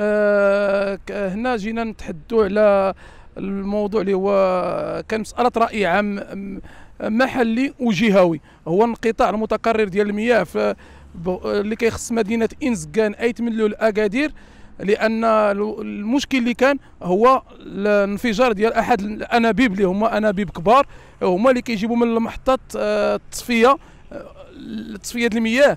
آه، هنا جينا نتحدوا على الموضوع اللي هو كان مساله راي عام محلي وجهوي هو انقطاع المتكرر ديال المياه اللي كيخص مدينه انزكان ايت من اكادير لان المشكل اللي كان هو الانفجار ديال احد الانابيب اللي هما انابيب كبار هما اللي كيجيبوا من المحطه آه، التصفيه آه، تصفيه المياه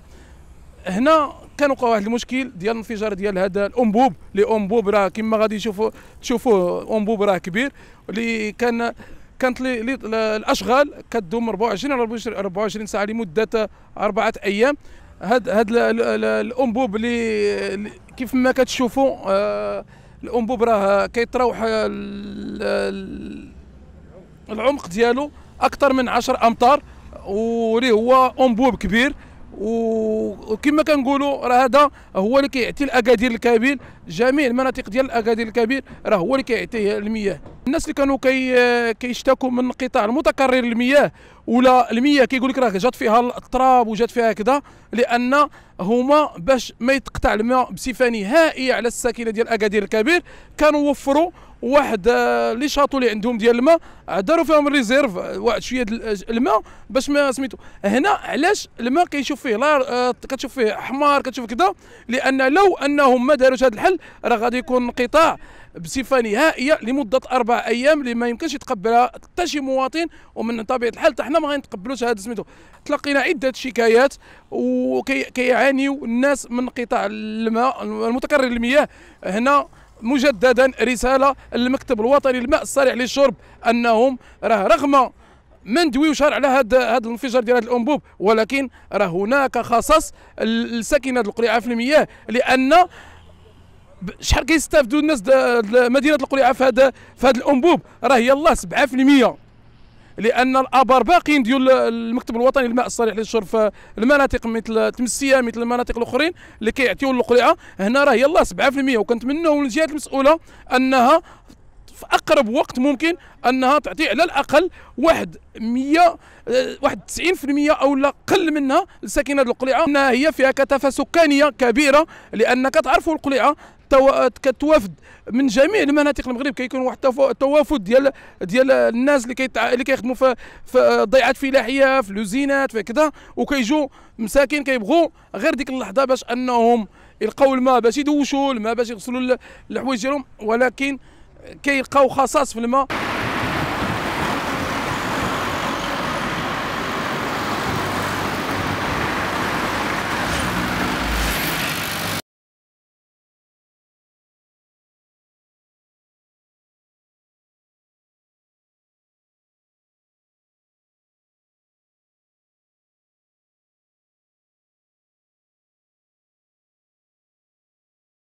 هنا كان وقع واحد المشكل ديال الانفجار ديال هذا الانبوب الانبوب انبوب راه كما غادي تشوفوا تشوفوا انبوب راه كبير اللي كان كانت لي لي الاشغال كتدوم 24 على 24 ساعه لمده اربعه ايام هاد هاد الانبوب اللي كيف ما كتشوفوا آه، الانبوب راه كيتراوح العمق ديالو اكثر من 10 امتار واللي هو انبوب كبير وكما كنقولوا راه هذا هو اللي كيعطي الاكادير الكبير جميع المناطق ديال الاكادير الكبير راه هو اللي كيعطيه المياه الناس اللي كانوا كي كيشتكوا من قطاع المتكرر المياه ولا المياه كيقول لك راه جات فيها التراب وجات فيها كذا لان هما باش ما يتقطع الماء بصفه نهائيه على الساكنه ديال اكادير الكبير كانوا وفروا واحد آه، لي شاطو اللي عندهم ديال الماء داروا فيهم ريزيرف آه، واحد شويه آه، الماء باش ما سميتو هنا علاش الماء كيشوف فيه لا كتشوف فيه احمر كتشوف كذا لان لو انهم ما داروش هذا الحل راه غادي يكون انقطاع بصفه نهائيه لمده اربع ايام اللي ما يمكنش يتقبلها حتى شي مواطن ومن طبيعه الحال حتى حنا ما غنتقبلوش هذا سميتو تلقينا عده شكايات وكيعانيو الناس من قطاع الماء المتكرر للمياه هنا مجددا رساله للمكتب الوطني للماء الصالح للشرب انهم راه رغم ما ندويوش على هذا هذا الانفجار ديال هذا الانبوب ولكن راه هناك خصص لسكنه القريعه في المياه لان شحال كيستافدوا الناس مدينه القليعه في هذا في هذا الانبوب راه يلاه 7% لان الابار باقيين ديال المكتب الوطني للماء الصالح للشرب في المناطق مثل تمسيه مثل المناطق الاخرين اللي كيعطيو للقليعه هنا راه يلاه 7% وكنتمنوا من الجهات المسؤوله انها في اقرب وقت ممكن انها تعطي على الاقل واحد 100 واحد 90% او لا قل منها لساكنه القليعه انها هي فيها كثافه سكانيه كبيره لان كتعرفوا القليعه كتوافد من جميع المناطق المغرب كيكون واحد التوافد ديال ديال الناس اللي كيتع... اللي كيخدموا في في ضيعات فلاحيه في لوزينات في كذا وكيجوا مساكين كيبغوا غير ديك اللحظه باش انهم يلقاو الماء باش يدوشوا الماء باش يغسلوا الحوايج ديالهم ولكن كيلقاو خصاص في الماء